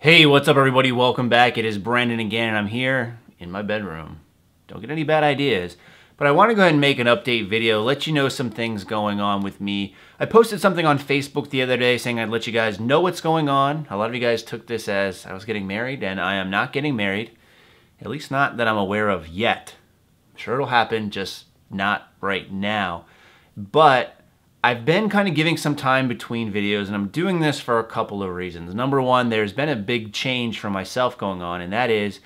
Hey, what's up everybody? Welcome back. It is Brandon again and I'm here in my bedroom. Don't get any bad ideas. But I want to go ahead and make an update video, let you know some things going on with me. I posted something on Facebook the other day saying I'd let you guys know what's going on. A lot of you guys took this as I was getting married and I am not getting married. At least not that I'm aware of yet. I'm sure it'll happen, just not right now. But I've been kind of giving some time between videos and I'm doing this for a couple of reasons. Number one, there's been a big change for myself going on and that is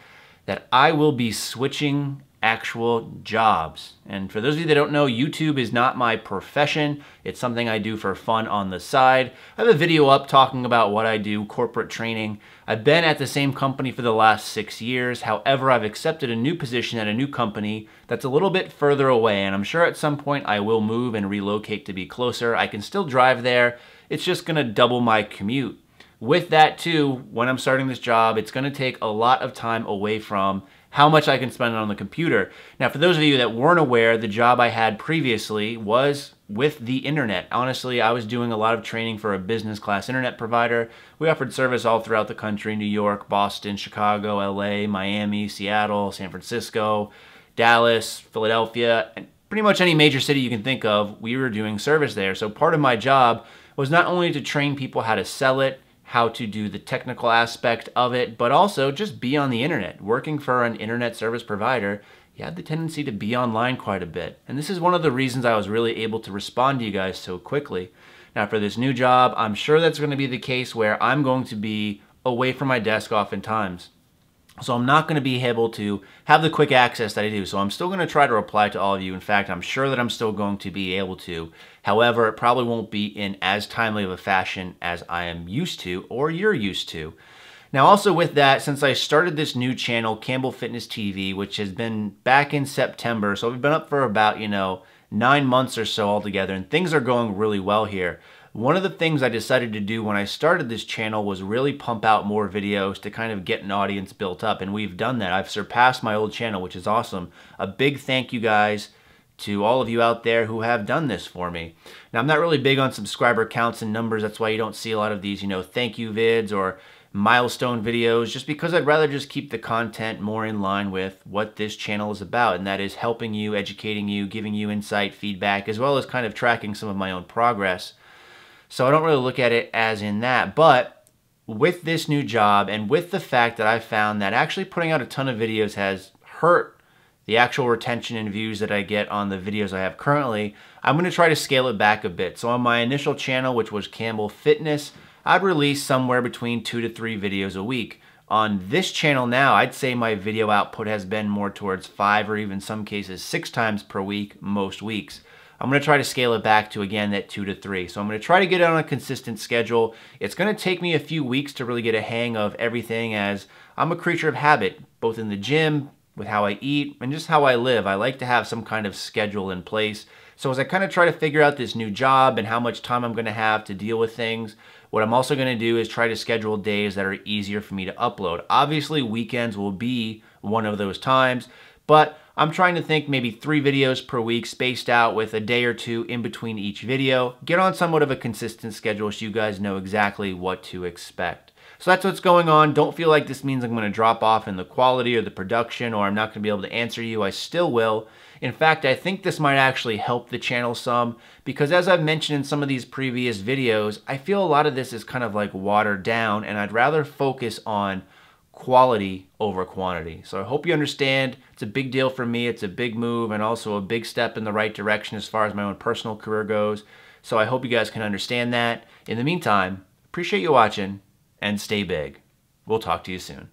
that I will be switching actual jobs. And for those of you that don't know, YouTube is not my profession. It's something I do for fun on the side. I have a video up talking about what I do, corporate training. I've been at the same company for the last six years. However, I've accepted a new position at a new company that's a little bit further away. And I'm sure at some point I will move and relocate to be closer. I can still drive there. It's just gonna double my commute. With that too, when I'm starting this job, it's gonna take a lot of time away from how much I can spend on the computer. Now, for those of you that weren't aware, the job I had previously was with the internet. Honestly, I was doing a lot of training for a business class internet provider. We offered service all throughout the country, New York, Boston, Chicago, LA, Miami, Seattle, San Francisco, Dallas, Philadelphia, and pretty much any major city you can think of, we were doing service there. So part of my job was not only to train people how to sell it, how to do the technical aspect of it, but also just be on the internet. Working for an internet service provider, you have the tendency to be online quite a bit. And this is one of the reasons I was really able to respond to you guys so quickly. Now, for this new job, I'm sure that's going to be the case where I'm going to be away from my desk oftentimes. So I'm not going to be able to have the quick access that I do. So I'm still going to try to reply to all of you. In fact, I'm sure that I'm still going to be able to. However, it probably won't be in as timely of a fashion as I am used to or you're used to. Now, also with that, since I started this new channel, Campbell Fitness TV, which has been back in September, so we've been up for about, you know, nine months or so altogether, and things are going really well here. One of the things I decided to do when I started this channel was really pump out more videos to kind of get an audience built up, and we've done that. I've surpassed my old channel, which is awesome. A big thank you guys to all of you out there who have done this for me. Now, I'm not really big on subscriber counts and numbers. That's why you don't see a lot of these, you know, thank you vids or milestone videos just because I'd rather just keep the content more in line with what this channel is about, and that is helping you, educating you, giving you insight, feedback, as well as kind of tracking some of my own progress. So I don't really look at it as in that, but with this new job and with the fact that I found that actually putting out a ton of videos has hurt the actual retention and views that I get on the videos I have currently, I'm gonna try to scale it back a bit. So on my initial channel, which was Campbell Fitness, I'd release somewhere between two to three videos a week. On this channel now, I'd say my video output has been more towards five or even some cases six times per week most weeks. I'm gonna try to scale it back to again that two to three. So I'm gonna try to get it on a consistent schedule. It's gonna take me a few weeks to really get a hang of everything as I'm a creature of habit, both in the gym, with how I eat and just how I live. I like to have some kind of schedule in place. So as I kind of try to figure out this new job and how much time I'm going to have to deal with things, what I'm also going to do is try to schedule days that are easier for me to upload. Obviously, weekends will be one of those times, but I'm trying to think maybe three videos per week spaced out with a day or two in between each video. Get on somewhat of a consistent schedule so you guys know exactly what to expect. So that's what's going on. Don't feel like this means I'm going to drop off in the quality or the production or I'm not going to be able to answer you. I still will. In fact, I think this might actually help the channel some because as I've mentioned in some of these previous videos, I feel a lot of this is kind of like watered down and I'd rather focus on quality over quantity. So I hope you understand it's a big deal for me. It's a big move and also a big step in the right direction as far as my own personal career goes. So I hope you guys can understand that. In the meantime, appreciate you watching and stay big. We'll talk to you soon.